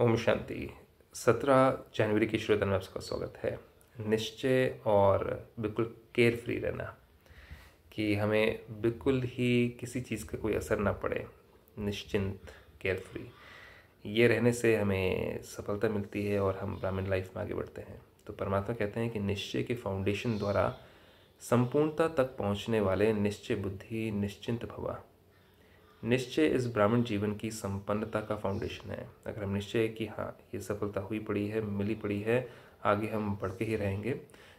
ओम शांति सत्रह जनवरी की श्रोतन में आपका स्वागत है निश्चय और बिल्कुल केयर फ्री रहना कि हमें बिल्कुल ही किसी चीज़ का कोई असर ना पड़े निश्चिंत केयर फ्री ये रहने से हमें सफलता मिलती है और हम ब्राह्मण लाइफ में आगे बढ़ते हैं तो परमात्मा कहते हैं कि निश्चय के फाउंडेशन द्वारा संपूर्णता तक पहुंचने वाले निश्चय बुद्धि निश्चिंत भवा निश्चय इस ब्राह्मण जीवन की संपन्नता का फाउंडेशन है अगर हम निश्चय कि हाँ ये सफलता हुई पड़ी है मिली पड़ी है आगे हम बढ़ के ही रहेंगे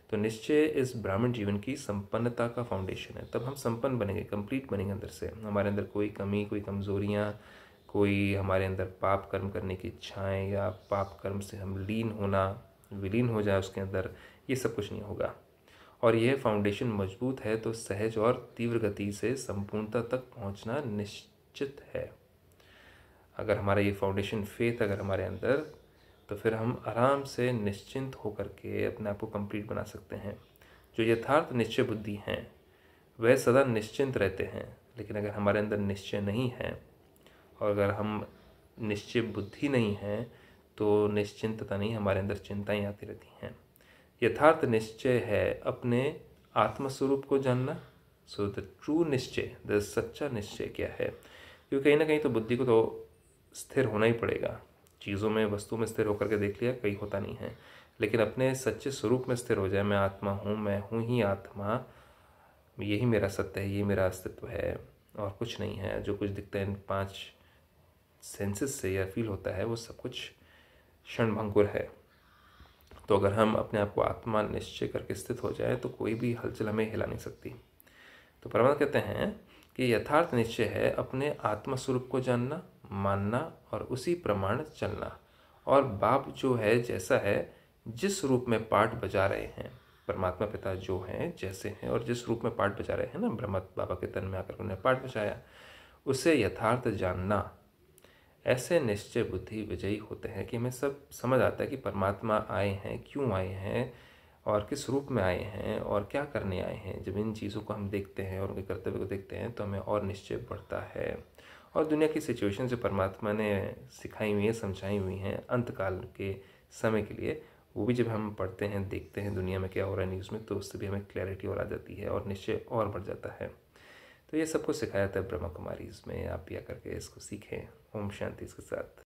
तो निश्चय इस ब्राह्मण जीवन की संपन्नता का फाउंडेशन है तब हम संपन्न बनेंगे कंप्लीट बनेंगे अंदर से हमारे अंदर कोई कमी कोई कमज़ोरियाँ कोई हमारे अंदर पाप कर्म करने की इच्छाएं या पाप कर्म से हम लीन होना विलीन हो जाए उसके अंदर ये सब कुछ नहीं होगा और यह फाउंडेशन मजबूत है तो सहज और तीव्र गति से संपूर्णता तक पहुंचना निश्चित चित है अगर हमारा ये फाउंडेशन फेथ अगर हमारे अंदर तो फिर हम आराम से निश्चिंत होकर के अपने आप को कंप्लीट बना सकते हैं जो यथार्थ निश्चय बुद्धि हैं वह सदा निश्चिंत रहते हैं लेकिन अगर हमारे अंदर निश्चय नहीं है और अगर हम निश्चय बुद्धि नहीं है तो निश्चिंतता नहीं हमारे अंदर चिंताएँ आती रहती हैं यथार्थ निश्चय है अपने आत्मस्वरूप को जानना सो द ट्रू निश्चय द सच्चा निश्चय क्या है क्योंकि कहीं ना कहीं तो बुद्धि को तो स्थिर होना ही पड़ेगा चीज़ों में वस्तु में स्थिर होकर के देख लिया कहीं होता नहीं है लेकिन अपने सच्चे स्वरूप में स्थिर हो जाए मैं आत्मा हूँ मैं हूँ ही आत्मा यही मेरा सत्य है ये मेरा अस्तित्व है और कुछ नहीं है जो कुछ दिखता है इन पाँच सेंसेस से या फील होता है वो सब कुछ क्षणभंगुर है तो अगर हम अपने आप को आत्मा निश्चय करके स्थित हो जाए तो कोई भी हलचल हमें हिला नहीं सकती तो परमात्मा कहते हैं कि यथार्थ निश्चय है अपने आत्मस्वरूप को जानना मानना और उसी प्रमाण चलना और बाप जो है जैसा है जिस रूप में पाठ बजा रहे हैं परमात्मा पिता जो हैं जैसे हैं और जिस रूप में पाठ बजा रहे हैं ना ब्रह्म बाबा के तन में आकर उन्हें पाठ बजाया उसे यथार्थ जानना ऐसे निश्चय बुद्धि विजयी होते हैं कि हमें सब समझ आता है कि परमात्मा आए हैं क्यों आए हैं और किस रूप में आए हैं और क्या करने आए हैं जब इन चीज़ों को हम देखते हैं और उनके कर्तव्य को देखते हैं तो हमें और निश्चय बढ़ता है और दुनिया की सिचुएशन जो परमात्मा ने सिखाई हुई है समझाई हुई हैं अंतकाल के समय के लिए वो भी जब हम पढ़ते हैं देखते हैं दुनिया में क्या हो रहा है न्यूज़ में तो उससे भी हमें क्लैरिटी और आ जाती है और निश्चय और बढ़ जाता है तो ये सब कुछ सिखाया था ब्रह्मा कुमारी इसमें आप भी करके इसको सीखें ओम शांति इसके साथ